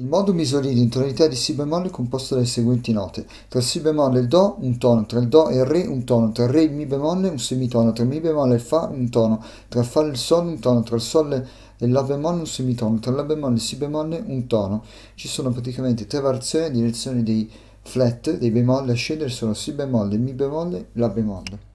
Il modo isolide in tonalità di Si bemolle è composto dalle seguenti note. Tra Si bemolle e il Do un tono, tra il Do e il Re un tono, tra il Re e il Mi bemolle un semitono, tra il Mi bemolle e il Fa un tono, tra il Fa e il Sol un tono, tra il Sol e il La bemolle un semitono, tra il La bemolle e il Si bemolle un tono. Ci sono praticamente tre variazioni in direzione dei flat, dei bemolle a scendere sono Si bemolle, Mi bemolle, La bemolle.